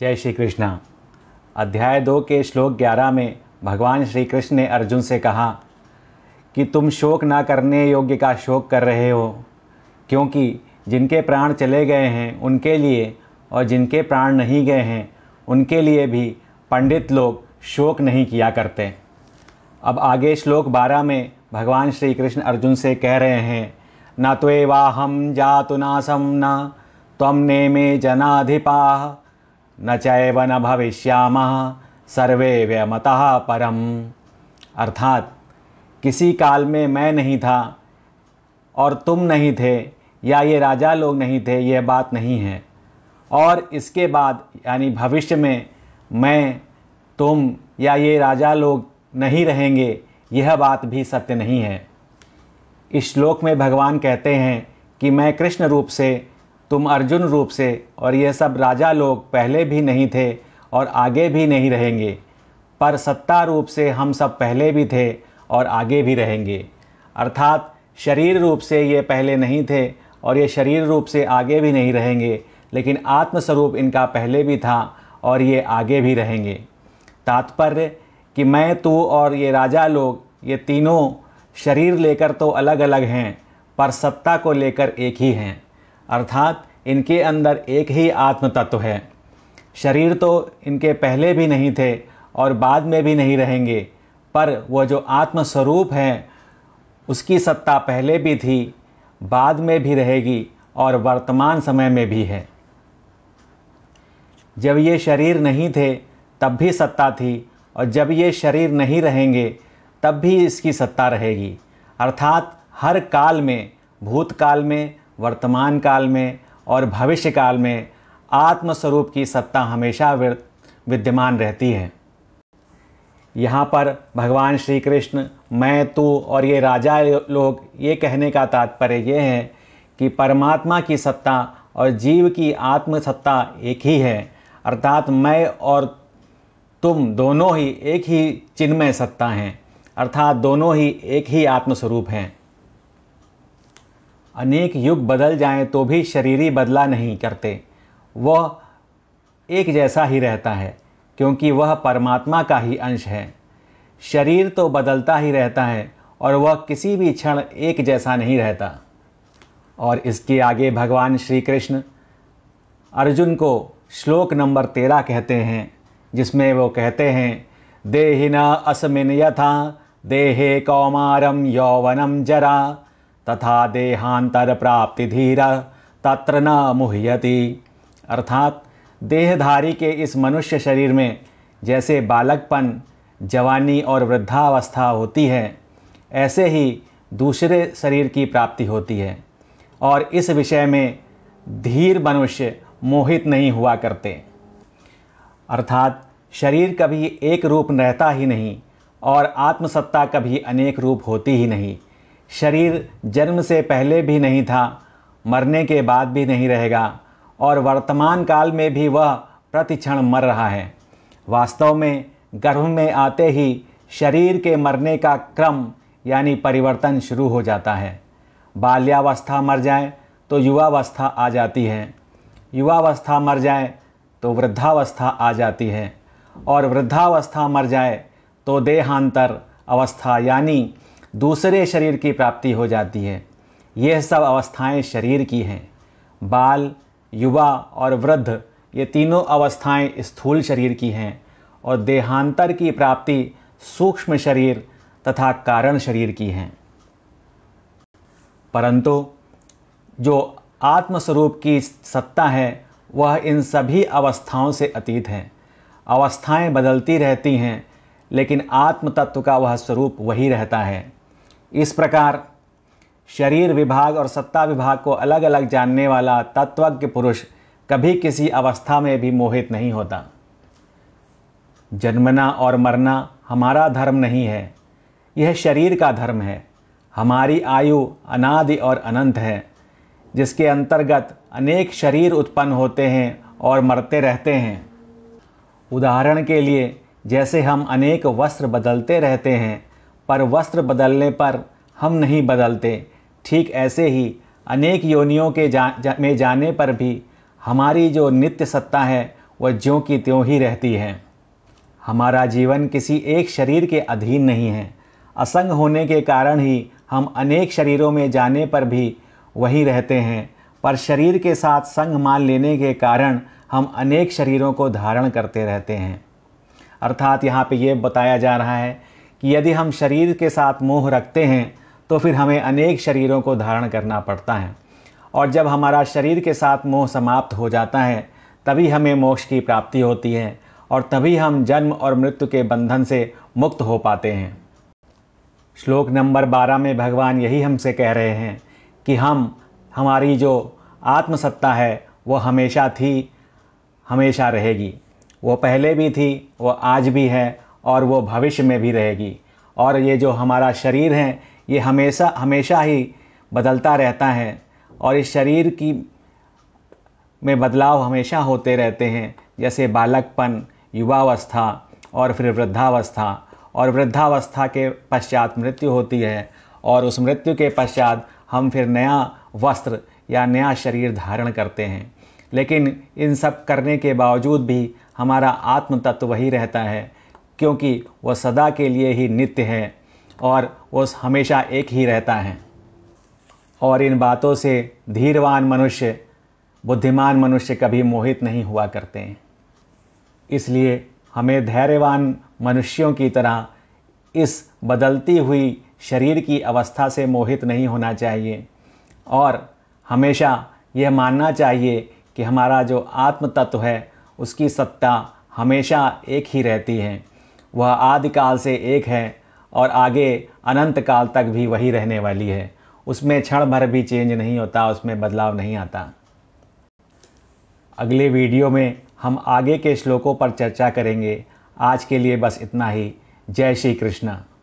जय श्री कृष्णा अध्याय दो के श्लोक ग्यारह में भगवान श्री कृष्ण ने अर्जुन से कहा कि तुम शोक ना करने योग्य का शोक कर रहे हो क्योंकि जिनके प्राण चले गए हैं उनके लिए और जिनके प्राण नहीं गए हैं उनके लिए भी पंडित लोग शोक नहीं किया करते अब आगे श्लोक बारह में भगवान श्री कृष्ण अर्जुन से कह रहे हैं न त्वेवाहम जातु नासम न तम ने मे जनाधिपा न चैव न भविष्यामः सर्वे व्यमतः परम अर्थात किसी काल में मैं नहीं था और तुम नहीं थे या ये राजा लोग नहीं थे यह बात नहीं है और इसके बाद यानी भविष्य में मैं तुम या ये राजा लोग नहीं रहेंगे यह बात भी सत्य नहीं है इस श्लोक में भगवान कहते हैं कि मैं कृष्ण रूप से तुम अर्जुन रूप से और ये सब राजा लोग पहले भी नहीं थे और आगे भी नहीं रहेंगे पर सत्ता रूप से हम सब पहले भी थे और आगे भी रहेंगे अर्थात शरीर रूप से ये पहले नहीं थे और ये शरीर रूप से आगे भी नहीं रहेंगे लेकिन आत्मस्वरूप इनका पहले भी था और ये आगे भी रहेंगे तात्पर्य कि मैं तू और ये राजा लोग ये तीनों शरीर लेकर तो अलग अलग हैं पर सत्ता को लेकर एक ही हैं अर्थात इनके अंदर एक ही आत्म तत्व है शरीर तो इनके पहले भी नहीं थे और बाद में भी नहीं रहेंगे पर वह जो आत्मस्वरूप है उसकी सत्ता पहले भी थी बाद में भी रहेगी और वर्तमान समय में भी है जब ये शरीर नहीं थे तब भी सत्ता थी और जब ये शरीर नहीं रहेंगे तब भी इसकी सत्ता रहेगी अर्थात हर काल में भूतकाल में वर्तमान काल में और भविष्य काल में आत्मस्वरूप की सत्ता हमेशा विद्यमान रहती है यहाँ पर भगवान श्री कृष्ण मैं तू और ये राजा लोग ये कहने का तात्पर्य ये है कि परमात्मा की सत्ता और जीव की आत्म सत्ता एक ही है अर्थात मैं और तुम दोनों ही एक ही चिन्मय सत्ता हैं अर्थात दोनों ही एक ही आत्मस्वरूप हैं अनेक युग बदल जाएं तो भी शरीरी बदला नहीं करते वह एक जैसा ही रहता है क्योंकि वह परमात्मा का ही अंश है शरीर तो बदलता ही रहता है और वह किसी भी क्षण एक जैसा नहीं रहता और इसके आगे भगवान श्री कृष्ण अर्जुन को श्लोक नंबर तेरह कहते हैं जिसमें वो कहते हैं देहिना अस्मिन यथा देहे कौमारम यौवनम जरा तथा देहांतर प्राप्ति धीर तत्र न मुह्यति अर्थात देहधारी के इस मनुष्य शरीर में जैसे बालकपन जवानी और वृद्धावस्था होती है ऐसे ही दूसरे शरीर की प्राप्ति होती है और इस विषय में धीर मनुष्य मोहित नहीं हुआ करते अर्थात शरीर कभी एक रूप रहता ही नहीं और आत्मसत्ता कभी अनेक रूप होती ही नहीं शरीर जन्म से पहले भी नहीं था मरने के बाद भी नहीं रहेगा और वर्तमान काल में भी वह प्रतिक्षण मर रहा है वास्तव में गर्भ में आते ही शरीर के मरने का क्रम यानी परिवर्तन शुरू हो जाता है बाल्यावस्था मर जाए तो युवावस्था आ जाती है युवावस्था मर जाए तो वृद्धावस्था आ जाती है और वृद्धावस्था मर जाए तो देहांतर अवस्था यानी दूसरे शरीर की प्राप्ति हो जाती है यह सब अवस्थाएं शरीर की हैं बाल युवा और वृद्ध ये तीनों अवस्थाएं स्थूल शरीर की हैं और देहांतर की प्राप्ति सूक्ष्म शरीर तथा कारण शरीर की हैं परंतु जो आत्मस्वरूप की सत्ता है वह इन सभी अवस्थाओं से अतीत है अवस्थाएं बदलती रहती हैं लेकिन आत्म तत्व का वह स्वरूप वही रहता है इस प्रकार शरीर विभाग और सत्ता विभाग को अलग अलग जानने वाला तत्वज्ञ पुरुष कभी किसी अवस्था में भी मोहित नहीं होता जन्मना और मरना हमारा धर्म नहीं है यह शरीर का धर्म है हमारी आयु अनादि और अनंत है जिसके अंतर्गत अनेक शरीर उत्पन्न होते हैं और मरते रहते हैं उदाहरण के लिए जैसे हम अनेक वस्त्र बदलते रहते हैं पर वस्त्र बदलने पर हम नहीं बदलते ठीक ऐसे ही अनेक योनियों के जा, जा, में जाने पर भी हमारी जो नित्य सत्ता है वह ज्यों की त्यों ही रहती है हमारा जीवन किसी एक शरीर के अधीन नहीं है असंग होने के कारण ही हम अनेक शरीरों में जाने पर भी वहीं रहते हैं पर शरीर के साथ संग मान लेने के कारण हम अनेक शरीरों को धारण करते रहते हैं अर्थात यहाँ पे ये बताया जा रहा है कि यदि हम शरीर के साथ मोह रखते हैं तो फिर हमें अनेक शरीरों को धारण करना पड़ता है और जब हमारा शरीर के साथ मोह समाप्त हो जाता है तभी हमें मोक्ष की प्राप्ति होती है और तभी हम जन्म और मृत्यु के बंधन से मुक्त हो पाते हैं श्लोक नंबर बारह में भगवान यही हमसे कह रहे हैं कि हम हमारी जो आत्मसत्ता है वो हमेशा थी हमेशा रहेगी वो पहले भी थी वो आज भी है और वो भविष्य में भी रहेगी और ये जो हमारा शरीर है ये हमेशा हमेशा ही बदलता रहता है और इस शरीर की में बदलाव हमेशा होते रहते हैं जैसे बालकपन युवावस्था और फिर वृद्धावस्था और वृद्धावस्था के पश्चात मृत्यु होती है और उस मृत्यु के पश्चात हम फिर नया वस्त्र या नया शरीर धारण करते हैं लेकिन इन सब करने के बावजूद भी हमारा आत्म तत्व वही रहता है क्योंकि वह सदा के लिए ही नित्य है और वह हमेशा एक ही रहता है और इन बातों से धीरवान मनुष्य बुद्धिमान मनुष्य कभी मोहित नहीं हुआ करते हैं इसलिए हमें धैर्यवान मनुष्यों की तरह इस बदलती हुई शरीर की अवस्था से मोहित नहीं होना चाहिए और हमेशा यह मानना चाहिए कि हमारा जो आत्म तत्व है उसकी सत्ता हमेशा एक ही रहती है वह आदिकाल से एक है और आगे अनंत काल तक भी वही रहने वाली है उसमें क्षण भर भी चेंज नहीं होता उसमें बदलाव नहीं आता अगले वीडियो में हम आगे के श्लोकों पर चर्चा करेंगे आज के लिए बस इतना ही जय श्री कृष्णा